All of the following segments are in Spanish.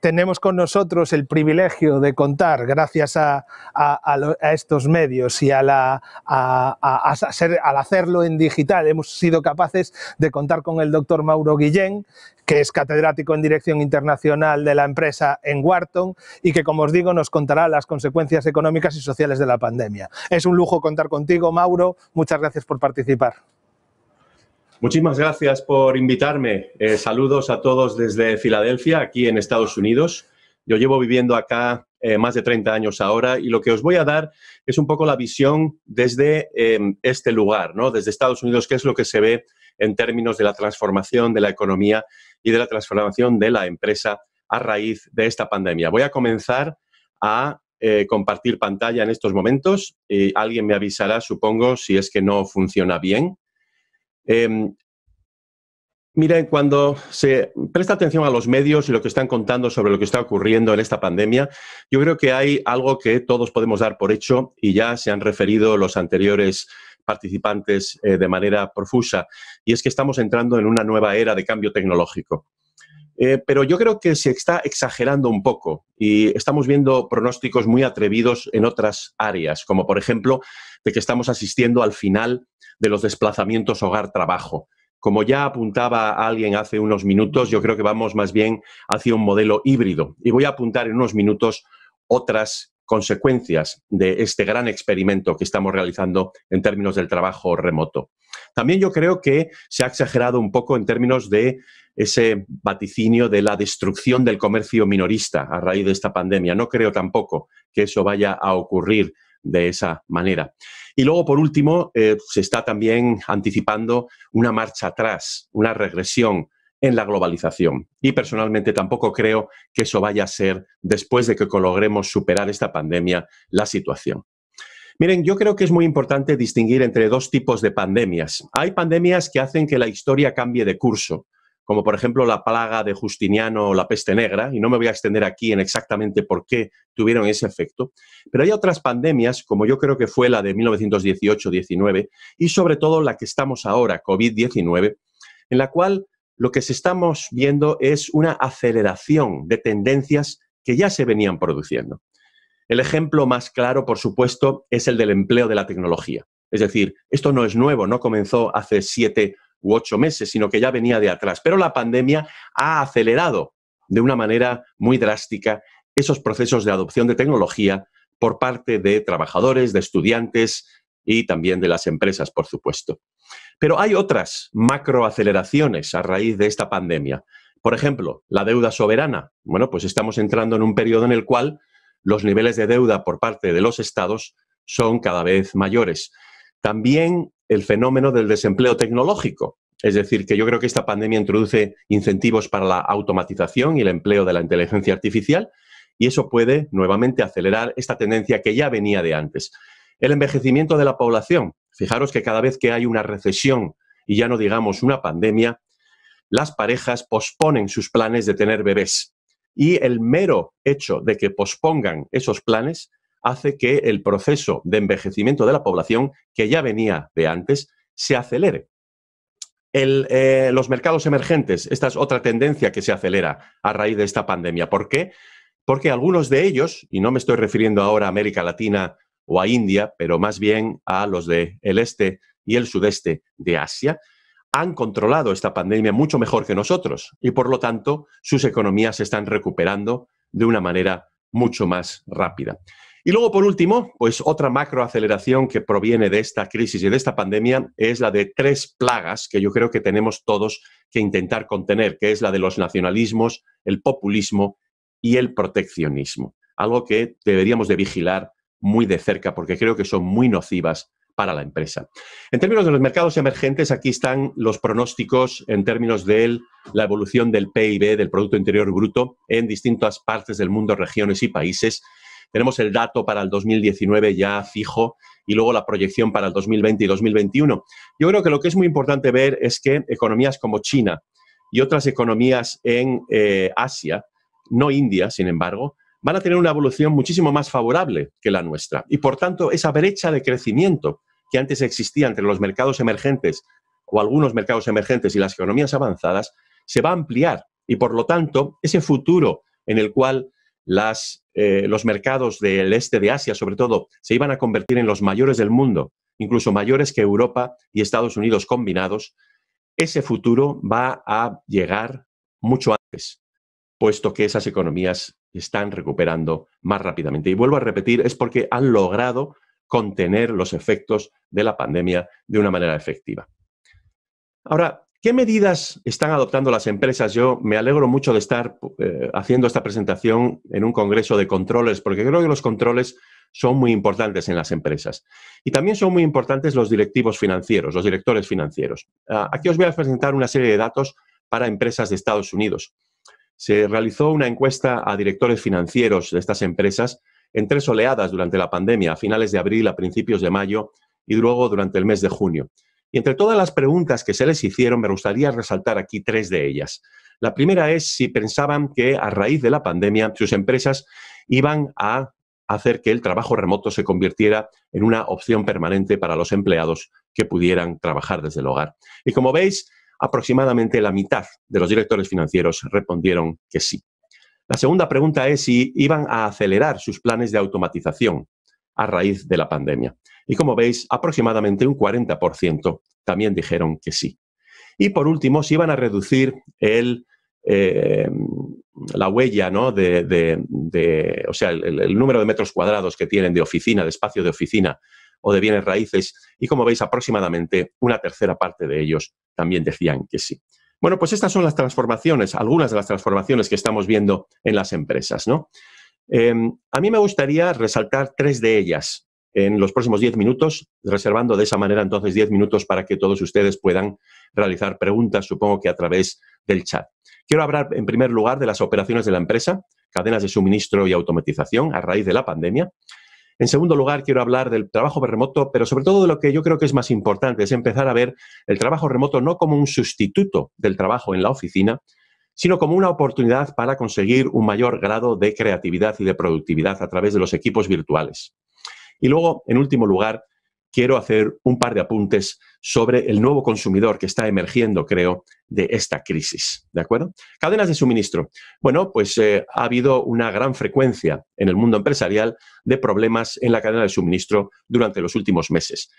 tenemos con nosotros el privilegio de contar, gracias a, estos medios y a la, ser, al hacerlo en digital, hemos sido capaces de contar con el doctor Mauro Guillén, que es catedrático en Dirección Internacional de la empresa en Wharton y que, como os digo, nos contará las consecuencias económicas y sociales de la pandemia. Es un lujo contar contigo, Mauro. Muchas gracias por participar. Muchísimas gracias por invitarme. Eh, saludos a todos desde Filadelfia, aquí en Estados Unidos. Yo llevo viviendo acá eh, más de 30 años ahora y lo que os voy a dar es un poco la visión desde em, este lugar, ¿no? desde Estados Unidos, qué es lo que se ve en términos de la transformación de la economía y de la transformación de la empresa a raíz de esta pandemia. Voy a comenzar a eh, compartir pantalla en estos momentos. y alguien me avisará, supongo, si es que no funciona bien. Eh, em, miren, cuando se presta atención a los medios y lo que están contando sobre lo que está ocurriendo en esta pandemia, yo creo que hay algo que todos podemos dar por hecho y ya se han referido los anteriores participantes eh, de manera profusa, y es que estamos entrando en una nueva era de cambio tecnológico. Eh, pero yo creo que se está exagerando un poco y estamos viendo pronósticos muy atrevidos en otras áreas, como por ejemplo de que estamos asistiendo al final de los desplazamientos hogar-trabajo. Como ya apuntaba alguien hace unos minutos, yo creo que vamos más bien hacia un modelo híbrido y voy a apuntar en unos minutos otras consecuencias de este gran experimento que estamos realizando en términos del trabajo remoto. También yo creo que se ha exagerado un poco en términos de ese vaticinio de la destrucción del comercio minorista a raíz de esta pandemia. No creo tampoco que eso vaya a ocurrir de esa manera. Y luego, por último, eh, se está también anticipando una marcha atrás, una regresión en la globalización. Y personalmente tampoco creo que eso vaya a ser, después de que logremos superar esta pandemia, la situación. Miren, yo creo que es muy importante distinguir entre dos tipos de pandemias. Hay pandemias que hacen que la historia cambie de curso, como por ejemplo la plaga de Justiniano o la peste negra, y no me voy a extender aquí en exactamente por qué tuvieron ese efecto, pero hay otras pandemias, como yo creo que fue la de 1918-19, y sobre todo la que estamos ahora, COVID-19, en la cual lo que estamos viendo es una aceleración de tendencias que ya se venían produciendo. El ejemplo más claro, por supuesto, es el del empleo de la tecnología. Es decir, esto no es nuevo, no comenzó hace siete u ocho meses, sino que ya venía de atrás. Pero la pandemia ha acelerado de una manera muy drástica esos procesos de adopción de tecnología por parte de trabajadores, de estudiantes y también de las empresas, por supuesto. Pero hay otras macroaceleraciones a raíz de esta pandemia. Por ejemplo, la deuda soberana. Bueno, pues estamos entrando en un periodo en el cual los niveles de deuda por parte de los estados son cada vez mayores. También el fenómeno del desempleo tecnológico. Es decir, que yo creo que esta pandemia introduce incentivos para la automatización y el empleo de la inteligencia artificial y eso puede nuevamente acelerar esta tendencia que ya venía de antes. El envejecimiento de la población. Fijaros que cada vez que hay una recesión y ya no digamos una pandemia, las parejas posponen sus planes de tener bebés. Y el mero hecho de que pospongan esos planes hace que el proceso de envejecimiento de la población, que ya venía de antes, se acelere. Eh, los mercados emergentes, esta es otra tendencia que se acelera a raíz de esta pandemia. ¿Por qué? Porque algunos de ellos, y no me estoy refiriendo ahora a América Latina o a India, pero más bien a los del este y el sudeste de Asia, han controlado esta pandemia mucho mejor que nosotros y por lo tanto sus economías se están recuperando de una manera mucho más rápida. Y luego, por último, pues otra macroaceleración que proviene de esta crisis y de esta pandemia es la de tres plagas que yo creo que tenemos todos que intentar contener, que es la de los nacionalismos, el populismo y el proteccionismo. Algo que deberíamos de vigilar muy de cerca porque creo que son muy nocivas para la empresa. En términos de los mercados emergentes, aquí están los pronósticos en términos de la evolución del PIB, del Producto Interior Bruto, en distintas partes del mundo, regiones y países. Tenemos el dato para el 2019 ya fijo y luego la proyección para el 2020 y 2021. Yo creo que lo que es muy importante ver es que economías como China y otras economías en eh, Asia, no India, sin embargo, van a tener una evolución muchísimo más favorable que la nuestra. Y por tanto, esa brecha de crecimiento que antes existía entre los mercados emergentes o algunos mercados emergentes y las economías avanzadas, se va a ampliar. Y por lo tanto, ese futuro en el cual las eh, los mercados del este de Asia, sobre todo, se iban a convertir en los mayores del mundo, incluso mayores que Europa y Estados Unidos combinados, ese futuro va a llegar mucho antes, puesto que esas economías están recuperando más rápidamente. Y vuelvo a repetir, es porque han logrado contener los efectos de la pandemia de una manera efectiva. Ahora, ¿Qué medidas están adoptando las empresas? Yo me alegro mucho de estar eh, haciendo esta presentación en un congreso de controles, porque creo que los controles son muy importantes en las empresas. Y también son muy importantes los directivos financieros, los directores financieros. Ah, aquí os voy a presentar una serie de datos para empresas de Estados Unidos. Se realizó una encuesta a directores financieros de estas empresas en tres oleadas durante la pandemia, a finales de abril, a principios de mayo y luego durante el mes de junio. Y entre todas las preguntas que se les hicieron, me gustaría resaltar aquí tres de ellas. La primera es si pensaban que a raíz de la pandemia sus empresas iban a hacer que el trabajo remoto se convirtiera en una opción permanente para los empleados que pudieran trabajar desde el hogar. Y como veis, aproximadamente la mitad de los directores financieros respondieron que sí. La segunda pregunta es si iban a acelerar sus planes de automatización a raíz de la pandemia. Y como veis, aproximadamente un 40% también dijeron que sí. Y por último, si iban a reducir el, eh, la huella, ¿no? De, o sea, el, el, número de metros cuadrados que tienen de oficina, de espacio de oficina o de bienes raíces. Y como veis, aproximadamente una tercera parte de ellos también decían que sí. Bueno, pues estas son las transformaciones, algunas de las transformaciones que estamos viendo en las empresas, ¿no? Em, a mí me gustaría resaltar tres de ellas en los próximos diez minutos, reservando de esa manera entonces diez minutos para que todos ustedes puedan realizar preguntas, supongo que a través del chat. Quiero hablar en primer lugar de las operaciones de la empresa, cadenas de suministro y automatización a raíz de la pandemia. En segundo lugar, quiero hablar del trabajo remoto, pero sobre todo de lo que yo creo que es más importante, es empezar a ver el trabajo remoto no como un sustituto del trabajo en la oficina, sino como una oportunidad para conseguir un mayor grado de creatividad y de productividad a través de los equipos virtuales. Y luego, en último lugar, quiero hacer un par de apuntes sobre el nuevo consumidor que está emergiendo, creo, de esta crisis. ¿De acuerdo? Cadenas de suministro. Bueno, pues eh, ha habido una gran frecuencia en el mundo empresarial de problemas en la cadena de suministro durante los últimos meses.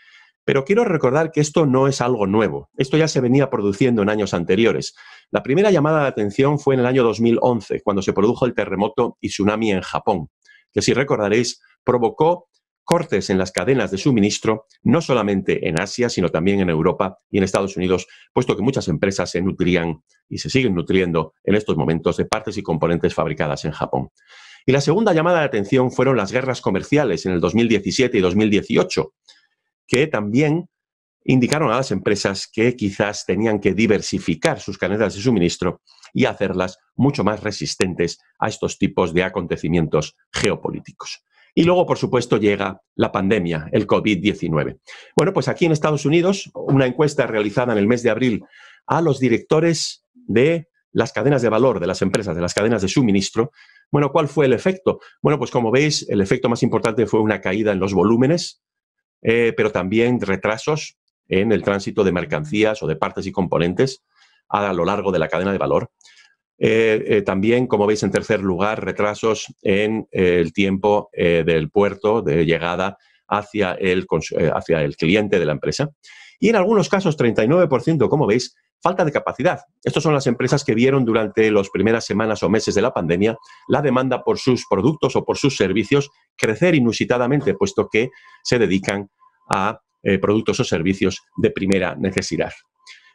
Pero quiero recordar que esto no es algo nuevo. Esto ya se venía produciendo en años anteriores. La primera llamada de atención fue en el año 2011, cuando se produjo el terremoto y tsunami en Japón, que si recordaréis provocó cortes en las cadenas de suministro, no solamente en Asia, sino también en Europa y en Estados Unidos, puesto que muchas empresas se nutrían y se siguen nutriendo en estos momentos de partes y componentes fabricadas en Japón. Y la segunda llamada de atención fueron las guerras comerciales en el 2017 y 2018, que también indicaron a las empresas que quizás tenían que diversificar sus cadenas de suministro y hacerlas mucho más resistentes a estos tipos de acontecimientos geopolíticos. Y luego, por supuesto, llega la pandemia, el COVID-19. Bueno, pues aquí en Estados Unidos, una encuesta realizada en el mes de abril a los directores de las cadenas de valor de las empresas, de las cadenas de suministro. Bueno, ¿cuál fue el efecto? Bueno, pues como veis, el efecto más importante fue una caída en los volúmenes, eh, pero también retrasos en el tránsito de mercancías o de partes y componentes a lo largo de la cadena de valor. Eh, eh, también, como veis, en tercer lugar, retrasos en el tiempo del puerto de llegada hacia el, hacia el cliente de la empresa. Y en algunos casos, 39%, como veis, Falta de capacidad. Estas son las empresas que vieron durante las primeras semanas o meses de la pandemia la demanda por sus productos o por sus servicios crecer inusitadamente, puesto que se dedican a eh, productos o servicios de primera necesidad.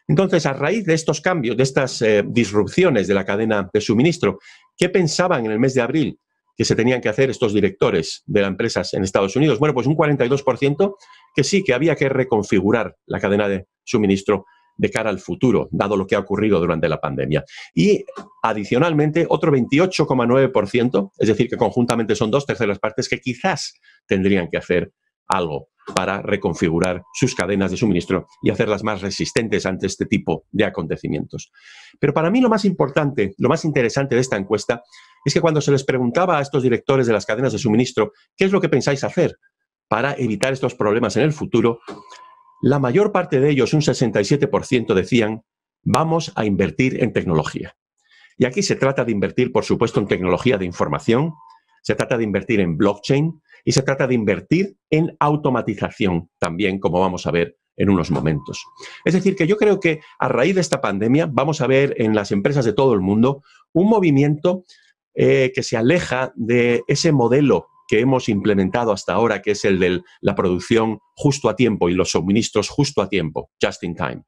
Entonces, a raíz de estos cambios, de estas eh, disrupciones de la cadena de suministro, ¿qué pensaban en el mes de abril que se tenían que hacer estos directores de las empresas en Estados Unidos? Bueno, pues un 42% que sí, que había que reconfigurar la cadena de suministro de cara al futuro, dado lo que ha ocurrido durante la pandemia. Y adicionalmente, otro 28,9%, es decir, que conjuntamente son dos terceras partes que quizás tendrían que hacer algo para reconfigurar sus cadenas de suministro y hacerlas más resistentes ante este tipo de acontecimientos. Pero para mí lo más importante, lo más interesante de esta encuesta es que cuando se les preguntaba a estos directores de las cadenas de suministro qué es lo que pensáis hacer para evitar estos problemas en el futuro, la mayor parte de ellos, un 67%, decían, vamos a invertir en tecnología. Y aquí se trata de invertir, por supuesto, en tecnología de información, se trata de invertir en blockchain y se trata de invertir en automatización también, como vamos a ver en unos momentos. Es decir, que yo creo que a raíz de esta pandemia vamos a ver en las empresas de todo el mundo un movimiento eh, que se aleja de ese modelo que hemos implementado hasta ahora, que es el de la producción justo a tiempo y los suministros justo a tiempo, just in time.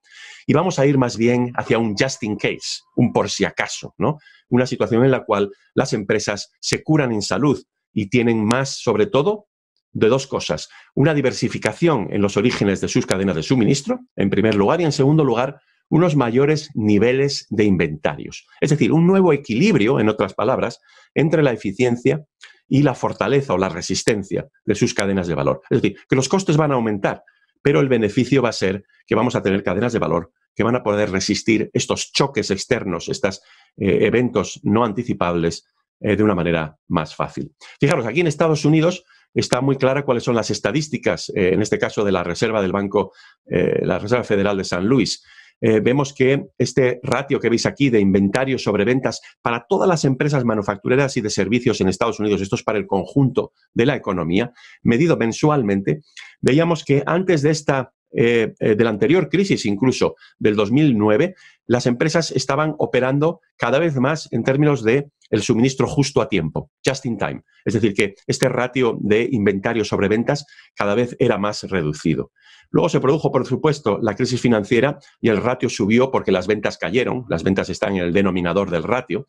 Y vamos a ir más bien hacia un just in case, un por si acaso, ¿no? Una situación en la cual las empresas se curan en salud y tienen más, sobre todo, de dos cosas. Una diversificación en los orígenes de sus cadenas de suministro, en primer lugar, y en segundo lugar, unos mayores niveles de inventarios. Es decir, un nuevo equilibrio, en otras palabras, entre la eficiencia y la fortaleza o la resistencia de sus cadenas de valor. Es decir, que los costes van a aumentar, pero el beneficio va a ser que vamos a tener cadenas de valor que van a poder resistir estos choques externos, estos eh, eventos no anticipables eh, de una manera más fácil. Fijaros, aquí en Estados Unidos está muy clara cuáles son las estadísticas, eh, en este caso de la Reserva del Banco, la Reserva Federal de San Luis. Eh, vemos que este ratio que veis aquí de inventario sobre ventas para todas las empresas manufactureras y de servicios en Estados Unidos, esto es para el conjunto de la economía, medido mensualmente, veíamos que antes de esta eh, eh, de la anterior crisis, incluso del 2009, las empresas estaban operando cada vez más en términos de el suministro justo a tiempo, just in time. Es decir, que este ratio de inventario sobre ventas cada vez era más reducido. Luego se produjo, por supuesto, la crisis financiera y el ratio subió porque las ventas cayeron, las ventas están en el denominador del ratio.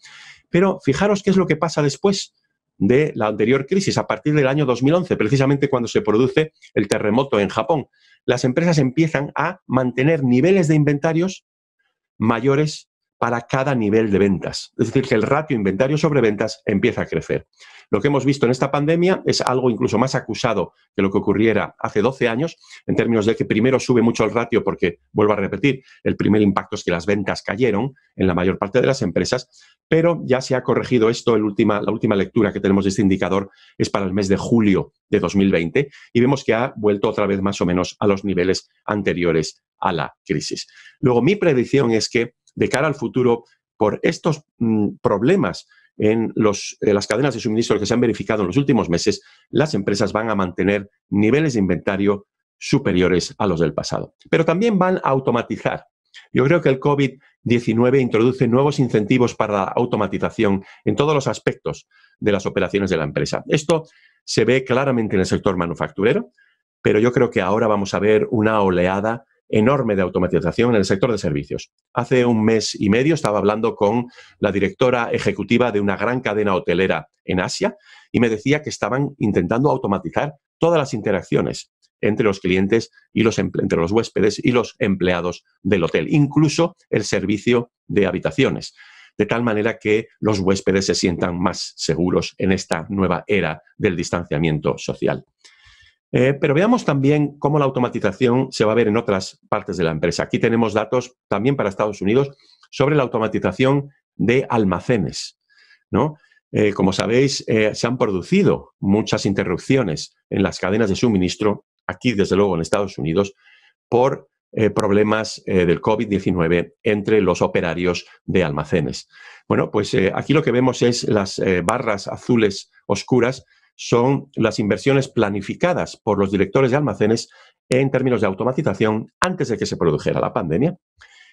Pero fijaros qué es lo que pasa después de la anterior crisis, a partir del año 2011, precisamente cuando se produce el terremoto en Japón. Las empresas empiezan a mantener niveles de inventarios mayores para cada nivel de ventas. Es decir, que el ratio inventario sobre ventas empieza a crecer. Lo que hemos visto en esta pandemia es algo incluso más acusado que lo que ocurriera hace 12 años, en términos de que primero sube mucho el ratio porque, vuelvo a repetir, el primer impacto es que las ventas cayeron en la mayor parte de las empresas, pero ya se ha corregido esto, la última lectura que tenemos de este indicador es para el mes de julio de 2020 y vemos que ha vuelto otra vez más o menos a los niveles anteriores a la crisis. Luego, mi predicción es que de cara al futuro por estos mm, problemas en, en, las cadenas de suministro que se han verificado en los últimos meses, las empresas van a mantener niveles de inventario superiores a los del pasado. Pero también van a automatizar. Yo creo que el COVID-19 introduce nuevos incentivos para la automatización en todos los aspectos de las operaciones de la empresa. Esto se ve claramente en el sector manufacturero, pero yo creo que ahora vamos a ver una oleada enorme de automatización en el sector de servicios. Hace un mes y medio estaba hablando con la directora ejecutiva de una gran cadena hotelera en Asia y me decía que estaban intentando automatizar todas las interacciones entre los clientes y los entre los huéspedes y los empleados del hotel, incluso el servicio de habitaciones, de tal manera que los huéspedes se sientan más seguros en esta nueva era del distanciamiento social. Eh, pero veamos también cómo la automatización se va a ver en otras partes de la empresa. Aquí tenemos datos también para Estados Unidos sobre la automatización de almacenes. Eh, como sabéis, eh, se han producido muchas interrupciones en las cadenas de suministro, aquí desde luego en Estados Unidos, por problemas del COVID-19 entre los operarios de almacenes. Bueno, pues aquí lo que vemos es las barras azules oscuras son las inversiones planificadas por los directores de almacenes en términos de automatización antes de que se produjera la pandemia.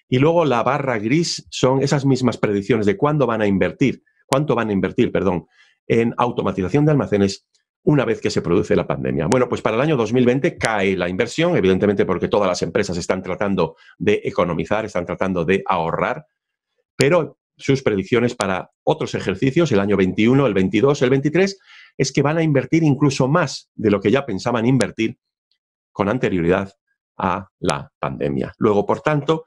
Y luego la barra gris son esas mismas predicciones de cuándo van a invertir, cuánto van a invertir, perdón, en automatización de almacenes una vez que se produce la pandemia. Bueno, pues para el año 2020 cae la inversión, evidentemente porque todas las empresas están tratando de economizar, están tratando de ahorrar, pero sus predicciones para otros ejercicios, el año 21, el 22, el 23, es que van a invertir incluso más de lo que ya pensaban invertir con anterioridad a la pandemia. Luego, por tanto,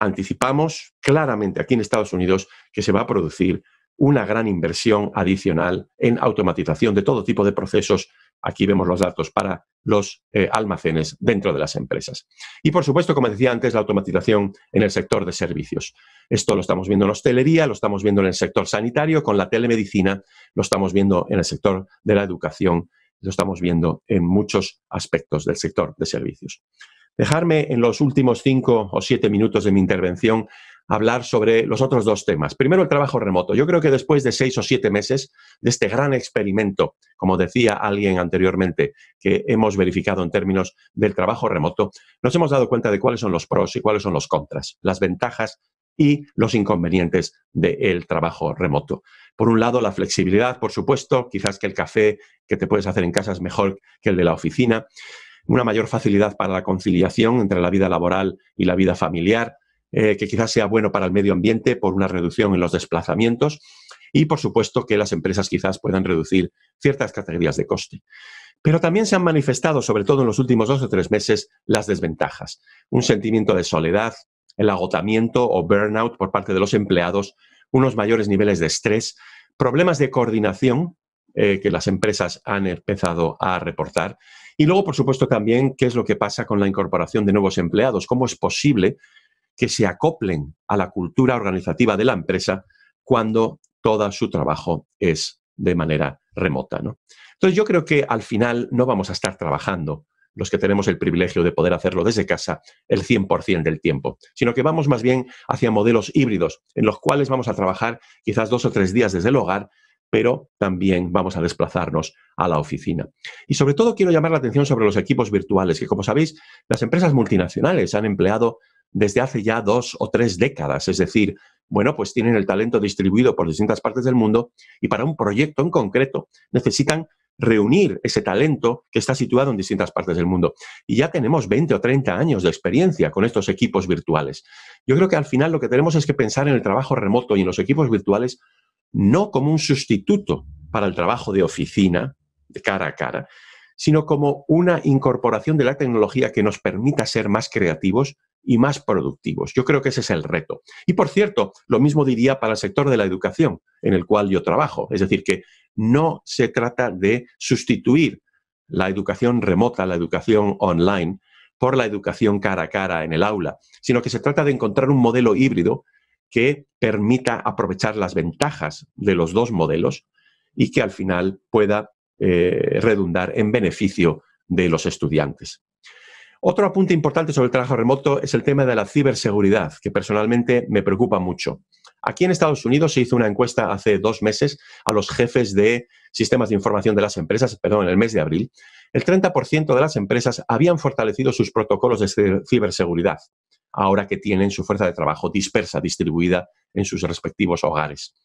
anticipamos claramente aquí en Estados Unidos que se va a producir una gran inversión adicional en automatización de todo tipo de procesos. Aquí vemos los datos para los eh, almacenes dentro de las empresas. Y por supuesto, como decía antes, la automatización en el sector de servicios. Esto lo estamos viendo en hostelería, lo estamos viendo en el sector sanitario, con la telemedicina, lo estamos viendo en el sector de la educación, lo estamos viendo en muchos aspectos del sector de servicios. Dejarme en los últimos cinco o siete minutos de mi intervención hablar sobre los otros dos temas. Primero, el trabajo remoto. Yo creo que después de seis o siete meses de este gran experimento, como decía alguien anteriormente, que hemos verificado en términos del trabajo remoto, nos hemos dado cuenta de cuáles son los pros y cuáles son los contras, las ventajas y los inconvenientes del trabajo remoto. Por un lado, la flexibilidad, por supuesto, quizás que el café que te puedes hacer en casa es mejor que el de la oficina, una mayor facilidad para la conciliación entre la vida laboral y la vida familiar, eh, que quizás sea bueno para el medio ambiente por una reducción en los desplazamientos y, por supuesto, que las empresas quizás puedan reducir ciertas categorías de coste. Pero también se han manifestado, sobre todo en los últimos dos o tres meses, las desventajas. Un sentimiento de soledad, el agotamiento o burnout por parte de los empleados, unos mayores niveles de estrés, problemas de coordinación eh, que las empresas han empezado a reportar. Y luego, por supuesto, también qué es lo que pasa con la incorporación de nuevos empleados, cómo es posible que se acoplen a la cultura organizativa de la empresa cuando todo su trabajo es de manera remota. Entonces yo creo que al final no vamos a estar trabajando los que tenemos el privilegio de poder hacerlo desde casa el 100% del tiempo, sino que vamos más bien hacia modelos híbridos en los cuales vamos a trabajar quizás dos o tres días desde el hogar, pero también vamos a desplazarnos a la oficina. Y sobre todo quiero llamar la atención sobre los equipos virtuales, que como sabéis, las empresas multinacionales han empleado desde hace ya dos o tres décadas. Es decir, bueno, pues tienen el talento distribuido por distintas partes del mundo y para un proyecto en concreto necesitan reunir ese talento que está situado en distintas partes del mundo. Y ya tenemos 20 o 30 años de experiencia con estos equipos virtuales. Yo creo que al final lo que tenemos es que pensar en el trabajo remoto y en los equipos virtuales no como un sustituto para el trabajo de oficina, de cara a cara, sino como una incorporación de la tecnología que nos permita ser más creativos, y más productivos. Yo creo que ese es el reto. Y por cierto, lo mismo diría para el sector de la educación, en el cual yo trabajo. Es decir, que no se trata de sustituir la educación remota, la educación online, por la educación cara a cara en el aula, sino que se trata de encontrar un modelo híbrido que permita aprovechar las ventajas de los dos modelos y que al final pueda eh, redundar en beneficio de los estudiantes. Otro apunte importante sobre el trabajo remoto es el tema de la ciberseguridad, que personalmente me preocupa mucho. Aquí en Estados Unidos se hizo una encuesta hace dos meses a los jefes de sistemas de información de las empresas, perdón, en el mes de abril. El 30% de las empresas habían fortalecido sus protocolos de ciberseguridad, ahora que tienen su fuerza de trabajo dispersa, distribuida en sus respectivos hogares.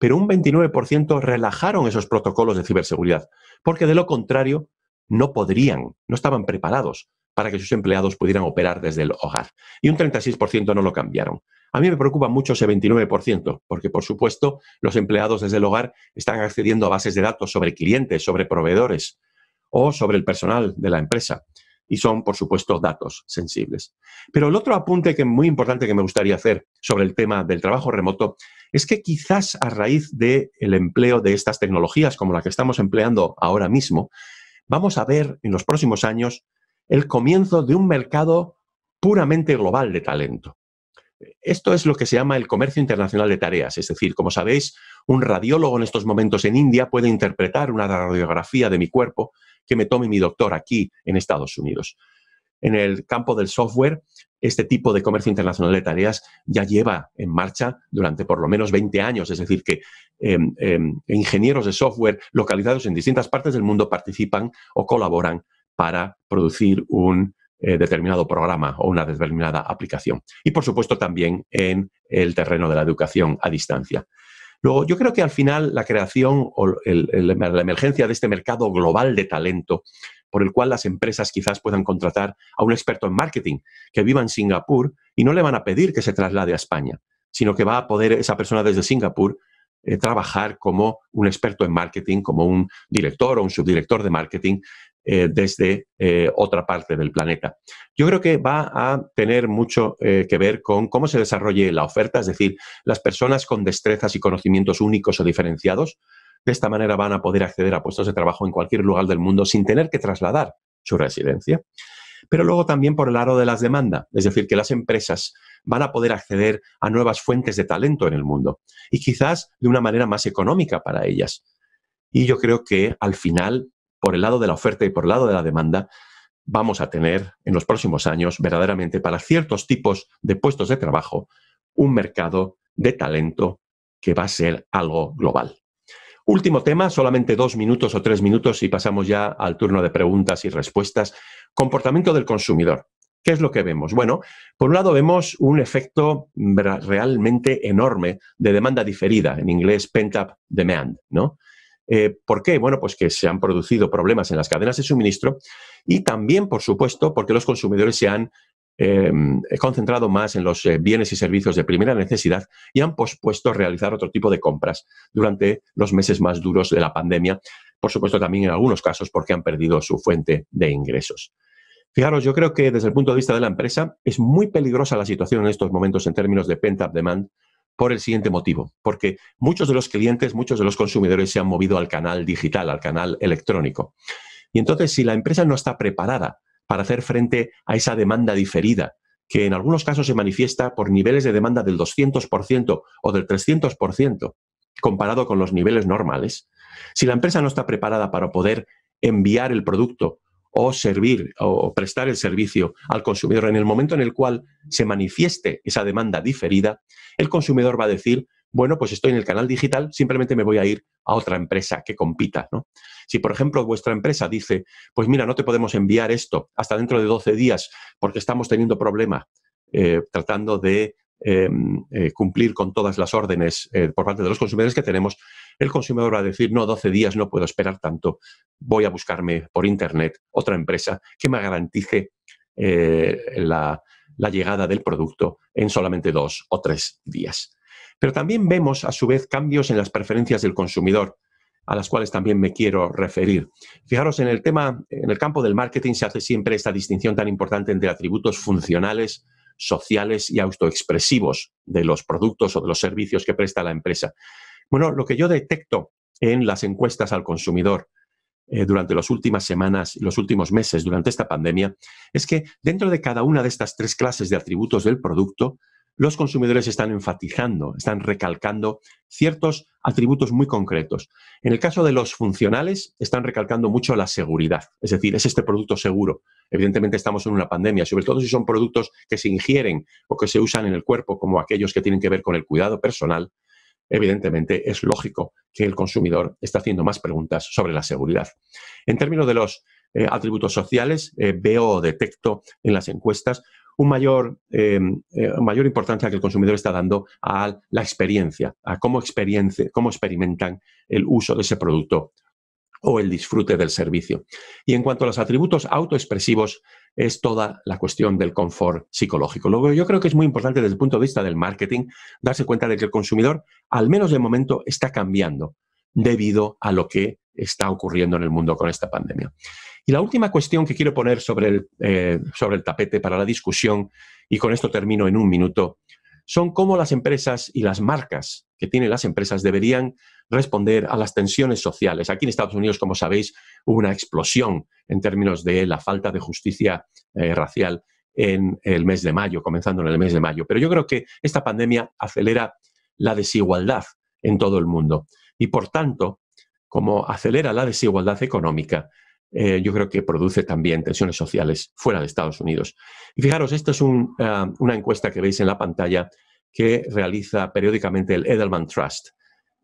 Pero un 29% relajaron esos protocolos de ciberseguridad, porque de lo contrario no podrían, no estaban preparados para que sus empleados pudieran operar desde el hogar. Y un 36% no lo cambiaron. A mí me preocupa mucho ese 29%, porque por supuesto los empleados desde el hogar están accediendo a bases de datos sobre clientes, sobre proveedores o sobre el personal de la empresa. Y son, por supuesto, datos sensibles. Pero el otro apunte que muy importante que me gustaría hacer sobre el tema del trabajo remoto es que quizás a raíz del empleo de estas tecnologías como la que estamos empleando ahora mismo, vamos a ver en los próximos años el comienzo de un mercado puramente global de talento. Esto es lo que se llama el comercio internacional de tareas, es decir, como sabéis, un radiólogo en estos momentos en India puede interpretar una radiografía de mi cuerpo que me tome mi doctor aquí en Estados Unidos. En el campo del software, este tipo de comercio internacional de tareas ya lleva en marcha durante por lo menos 20 años, es decir, que em, em, ingenieros de software localizados en distintas partes del mundo participan o colaboran para producir un eh, determinado programa o una determinada aplicación. Y por supuesto también en el terreno de la educación a distancia. Luego, yo creo que al final la creación o la emergencia de este mercado global de talento, por el cual las empresas quizás puedan contratar a un experto en marketing que viva en Singapur y no le van a pedir que se traslade a España, sino que va a poder esa persona desde Singapur eh, trabajar como un experto en marketing, como un director o un subdirector de marketing eh, desde eh, otra parte del planeta. Yo creo que va a tener mucho eh, que ver con cómo se desarrolle la oferta, es decir, las personas con destrezas y conocimientos únicos o diferenciados, de esta manera van a poder acceder a puestos de trabajo en cualquier lugar del mundo sin tener que trasladar su residencia. Pero luego también por el aro de las demandas, es decir, que las empresas van a poder acceder a nuevas fuentes de talento en el mundo y quizás de una manera más económica para ellas. Y yo creo que al final por el lado de la oferta y por el lado de la demanda, vamos a tener en los próximos años verdaderamente para ciertos tipos de puestos de trabajo un mercado de talento que va a ser algo global. Último tema, solamente dos minutos o tres minutos y pasamos ya al turno de preguntas y respuestas. Comportamiento del consumidor. ¿Qué es lo que vemos? Bueno, por un lado vemos un efecto realmente enorme de demanda diferida, en inglés pent-up demand, ¿no? Eh, ¿Por qué? Bueno, pues que se han producido problemas en las cadenas de suministro y también, por supuesto, porque los consumidores se han em, concentrado más en los eh, bienes y servicios de primera necesidad y han pospuesto realizar otro tipo de compras durante los meses más duros de la pandemia, por supuesto también en algunos casos porque han perdido su fuente de ingresos. Fijaros, yo creo que desde el punto de vista de la empresa es muy peligrosa la situación en estos momentos en términos de pent-up demand por el siguiente motivo, porque muchos de los clientes, muchos de los consumidores se han movido al canal digital, al canal electrónico. Y entonces, si la empresa no está preparada para hacer frente a esa demanda diferida, que en algunos casos se manifiesta por niveles de demanda del 200% o del 300% comparado con los niveles normales, si la empresa no está preparada para poder enviar el producto o servir o prestar el servicio al consumidor. En el momento en el cual se manifieste esa demanda diferida, el consumidor va a decir, bueno, pues estoy en el canal digital, simplemente me voy a ir a otra empresa que compita. ¿no? Si, por ejemplo, vuestra empresa dice, pues mira, no te podemos enviar esto hasta dentro de 12 días porque estamos teniendo problemas eh, tratando de em, eh, cumplir con todas las órdenes eh, por parte de los consumidores que tenemos, el consumidor va a decir, no, 12 días no puedo esperar tanto, voy a buscarme por Internet otra empresa que me garantice eh, la, la llegada del producto en solamente dos o tres días. Pero también vemos, a su vez, cambios en las preferencias del consumidor, a las cuales también me quiero referir. Fijaros, en el tema, en el campo del marketing se hace siempre esta distinción tan importante entre atributos funcionales, sociales y autoexpresivos de los productos o de los servicios que presta la empresa. Bueno, lo que yo detecto en las encuestas al consumidor eh, durante las últimas semanas y los últimos meses, durante esta pandemia, es que dentro de cada una de estas tres clases de atributos del producto, los consumidores están enfatizando, están recalcando ciertos atributos muy concretos. En el caso de los funcionales, están recalcando mucho la seguridad, es decir, ¿es este producto seguro? Evidentemente estamos en una pandemia, sobre todo si son productos que se ingieren o que se usan en el cuerpo, como aquellos que tienen que ver con el cuidado personal evidentemente es lógico que el consumidor está haciendo más preguntas sobre la seguridad. En términos de los eh, atributos sociales, eh, veo o detecto en las encuestas un mayor, eh, mayor importancia que el consumidor está dando a la experiencia, a cómo, experiencia, cómo experimentan el uso de ese producto o el disfrute del servicio. Y en cuanto a los atributos autoexpresivos, es toda la cuestión del confort psicológico. Luego, yo creo que es muy importante desde el punto de vista del marketing darse cuenta de que el consumidor, al menos de momento, está cambiando debido a lo que está ocurriendo en el mundo con esta pandemia. Y la última cuestión que quiero poner sobre el, eh, sobre el tapete para la discusión, y con esto termino en un minuto, son cómo las empresas y las marcas que tienen las empresas deberían responder a las tensiones sociales. Aquí en Estados Unidos, como sabéis, una explosión en términos de la falta de justicia eh, racial en el mes de mayo, comenzando en el mes de mayo. Pero yo creo que esta pandemia acelera la desigualdad en todo el mundo. Y por tanto, como acelera la desigualdad económica, eh, yo creo que produce también tensiones sociales fuera de Estados Unidos. Y fijaros, esta es eh, una encuesta que veis en la pantalla que realiza periódicamente el Edelman Trust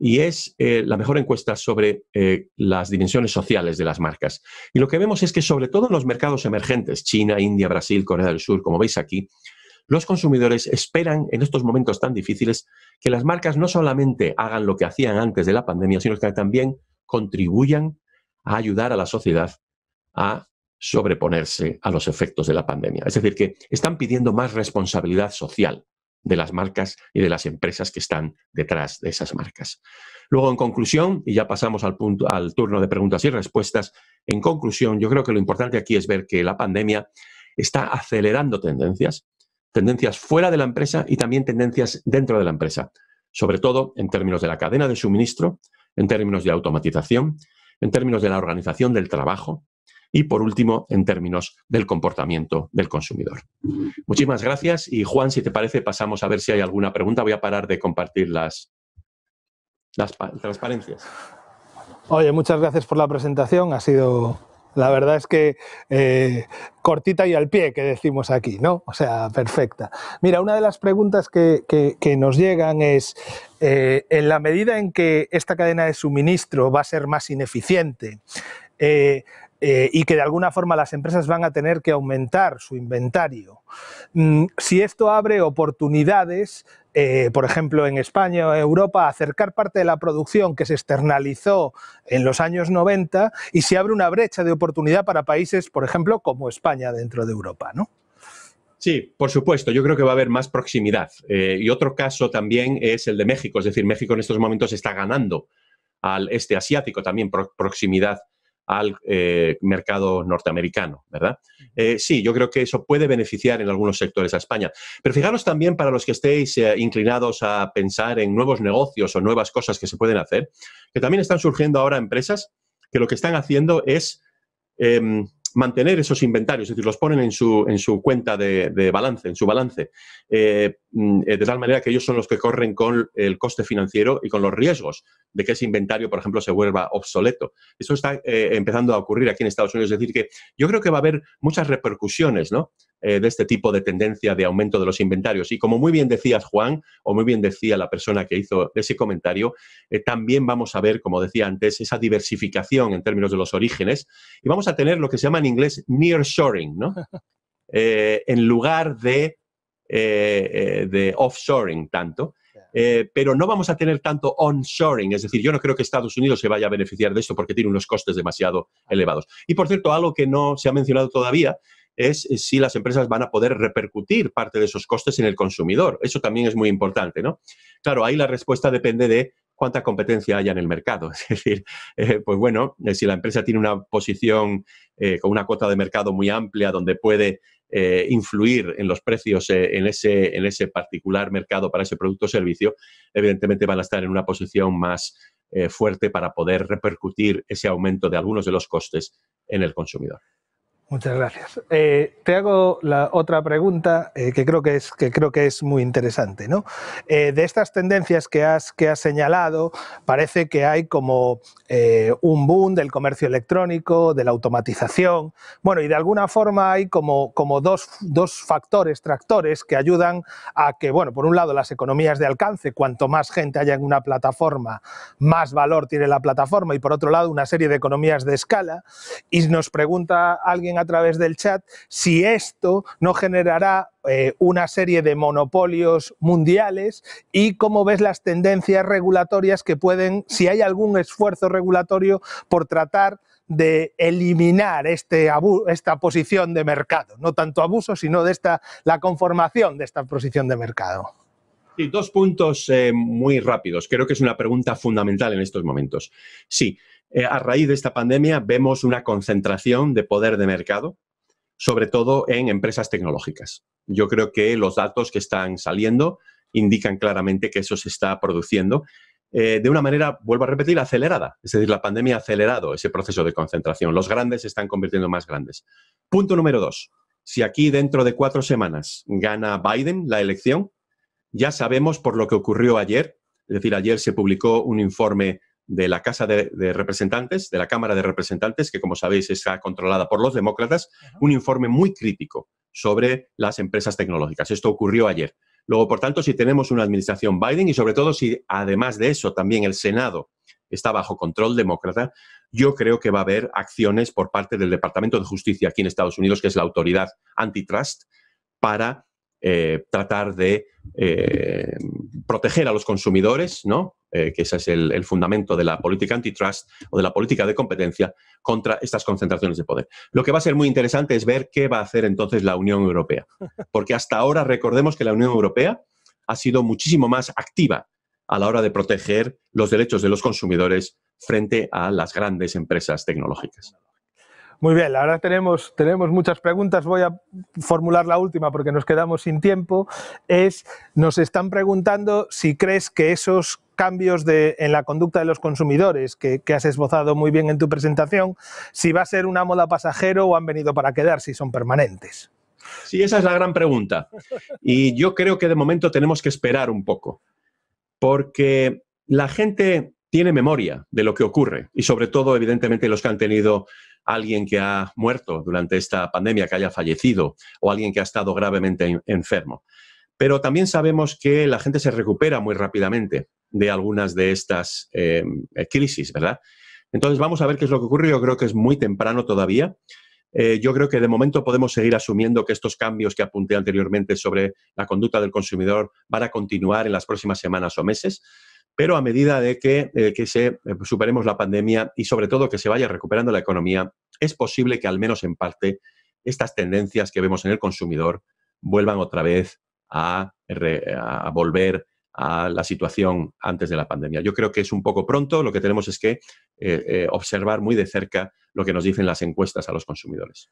y es eh, la mejor encuesta sobre eh, las dimensiones sociales de las marcas. Y lo que vemos es que sobre todo en los mercados emergentes, China, India, Brasil, Corea del Sur, como veis aquí, los consumidores esperan en estos momentos tan difíciles que las marcas no solamente hagan lo que hacían antes de la pandemia, sino que también contribuyan a ayudar a la sociedad a sobreponerse a los efectos de la pandemia. Es decir, que están pidiendo más responsabilidad social de las marcas y de las empresas que están detrás de esas marcas. Luego, en conclusión, y ya pasamos al, punto, al turno de preguntas y respuestas, en conclusión, yo creo que lo importante aquí es ver que la pandemia está acelerando tendencias, tendencias fuera de la empresa y también tendencias dentro de la empresa, sobre todo en términos de la cadena de suministro, en términos de automatización, en términos de la organización del trabajo, y por último, en términos del comportamiento del consumidor. Muchísimas gracias y Juan, si te parece, pasamos a ver si hay alguna pregunta. Voy a parar de compartir las, las transparencias. Oye, muchas gracias por la presentación. Ha sido la verdad es que eh, cortita y al pie, que decimos aquí, ¿no? O sea, perfecta. Mira, una de las preguntas que, nos llegan es, eh, en la medida en que esta cadena de suministro va a ser más ineficiente, eh, eh, y que de alguna forma las empresas van a tener que aumentar su inventario. Mm, si esto abre oportunidades, eh, por ejemplo en España o Europa, acercar parte de la producción que se externalizó en los años 90 y se abre una brecha de oportunidad para países, por ejemplo, como España dentro de Europa, ¿no? Sí, por supuesto, yo creo que va a haber más proximidad. Eh, y otro caso también es el de México, es decir, México en estos momentos está ganando al este asiático también por proximidad al eh, mercado norteamericano, ¿verdad? Eh, sí, yo creo que eso puede beneficiar en algunos sectores a España. Pero fijaros también para los que estéis eh, inclinados a pensar en nuevos negocios o nuevas cosas que se pueden hacer, que también están surgiendo ahora empresas que lo que están haciendo es em, mantener esos inventarios, es decir, los ponen en su, en su cuenta de, balance, en su balance, eh, mm, eh, de tal manera que ellos son los que corren con el coste financiero y con los riesgos de que ese inventario, por ejemplo, se vuelva obsoleto. Eso está eh, empezando a ocurrir aquí en Estados Unidos, es decir, que yo creo que va a haber muchas repercusiones, ¿no? Eh, de este tipo de tendencia de aumento de los inventarios. Y como muy bien decías, Juan, o muy bien decía la persona que hizo ese comentario, eh, también vamos a ver, como decía antes, esa diversificación en términos de los orígenes y vamos a tener lo que se llama en inglés nearshoring, ¿no? Eh, en lugar de, de offshoring tanto. pero no vamos a tener tanto onshoring, es decir, yo no creo que Estados Unidos se vaya a beneficiar de esto porque tiene unos costes demasiado elevados. Y por cierto, algo que no se ha mencionado todavía es eh, si las empresas van a poder repercutir parte de esos costes en el consumidor. Eso también es muy importante, ¿no? Claro, ahí la respuesta depende de cuánta competencia haya en el mercado. Es decir, eh, pues bueno, eh, si la empresa tiene una posición con una cuota de mercado muy amplia donde puede influir en los precios en, en ese particular mercado para ese producto o servicio, evidentemente van a estar en una posición más fuerte para poder repercutir ese aumento de algunos de los costes en el consumidor. Muchas gracias. Eh, te hago la otra pregunta eh, que, creo que, es, que creo que es muy interesante. ¿no? Eh, de estas tendencias que has, que has señalado, parece que hay como un boom del comercio electrónico, de la automatización. Bueno, y de alguna forma hay como, como dos, dos factores, tractores, que ayudan a que, bueno, por un lado las economías de alcance, cuanto más gente haya en una plataforma, más valor tiene la plataforma, y por otro lado una serie de economías de escala. Y nos pregunta alguien a través del chat si esto no generará eh, una serie de monopolios mundiales y cómo ves las tendencias regulatorias que pueden, si hay algún esfuerzo regulatorio por tratar de eliminar este esta posición de mercado, no tanto abuso, sino de esta, la conformación de esta posición de mercado. dos puntos eh, muy rápidos. Creo que es una pregunta fundamental en estos momentos. Sí, eh, a raíz de esta pandemia vemos una concentración de poder de mercado, sobre todo en empresas tecnológicas. Yo creo que los datos que están saliendo indican claramente que eso se está produciendo eh, de una manera, vuelvo a repetir, acelerada. Es decir, la pandemia ha acelerado ese proceso de concentración. Los grandes se están convirtiendo más grandes. Punto número dos. Si aquí dentro de cuatro semanas gana Biden la elección, ya sabemos por lo que ocurrió ayer, es decir, ayer se publicó un informe de la Casa de, Representantes, de la Cámara de Representantes, que como sabéis está controlada por los demócratas, un informe muy crítico sobre las empresas tecnológicas. Esto ocurrió ayer. Luego, por tanto, si tenemos una administración Biden y sobre todo si además de eso también el Senado está bajo control demócrata, yo creo que va a haber acciones por parte del Departamento de Justicia aquí en Estados Unidos, que es la autoridad antitrust, para eh, tratar de eh, proteger a los consumidores, ¿no? Eh, que ese es el, fundamento de la política antitrust o de la política de competencia contra estas concentraciones de poder. Lo que va a ser muy interesante es ver qué va a hacer entonces la Unión Europea, porque hasta ahora recordemos que la Unión Europea ha sido muchísimo más activa a la hora de proteger los derechos de los consumidores frente a las grandes empresas tecnológicas. Muy bien, ahora tenemos, tenemos muchas preguntas. Voy a formular la última porque nos quedamos sin tiempo. Es, nos están preguntando si crees que esos cambios en la conducta de los consumidores que, que, has esbozado muy bien en tu presentación, si va a ser una moda pasajero o han venido para quedar, si son permanentes. Sí, esa es la gran pregunta. Y yo creo que de momento tenemos que esperar un poco, porque la gente tiene memoria de lo que ocurre y sobre todo, evidentemente, los que han tenido alguien que ha muerto durante esta pandemia, que haya fallecido o alguien que ha estado gravemente enfermo. Pero también sabemos que la gente se recupera muy rápidamente de algunas de estas eh, crisis, ¿verdad? Entonces vamos a ver qué es lo que ocurre. Yo creo que es muy temprano todavía. Eh, yo creo que de momento podemos seguir asumiendo que estos cambios que apunté anteriormente sobre la conducta del consumidor van a continuar en las próximas semanas o meses pero a medida de que, eh, superemos la pandemia y sobre todo que se vaya recuperando la economía, es posible que al menos en parte estas tendencias que vemos en el consumidor vuelvan otra vez a, volver a la situación antes de la pandemia. Yo creo que es un poco pronto, lo que tenemos es que eh, eh, observar muy de cerca lo que nos dicen las encuestas a los consumidores.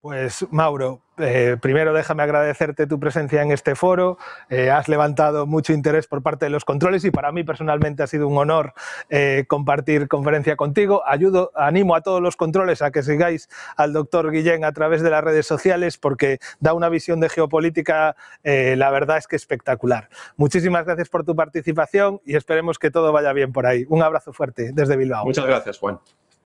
Pues Mauro, eh, primero déjame agradecerte tu presencia en este foro. Eh, has levantado mucho interés por parte de los controles y para mí personalmente ha sido un honor eh, compartir conferencia contigo. Ayudo, animo a todos los controles a que sigáis al doctor Guillén a través de las redes sociales porque da una visión de geopolítica, la verdad es que espectacular. Muchísimas gracias por tu participación y esperemos que todo vaya bien por ahí. Un abrazo fuerte desde Bilbao. Muchas gracias, Juan.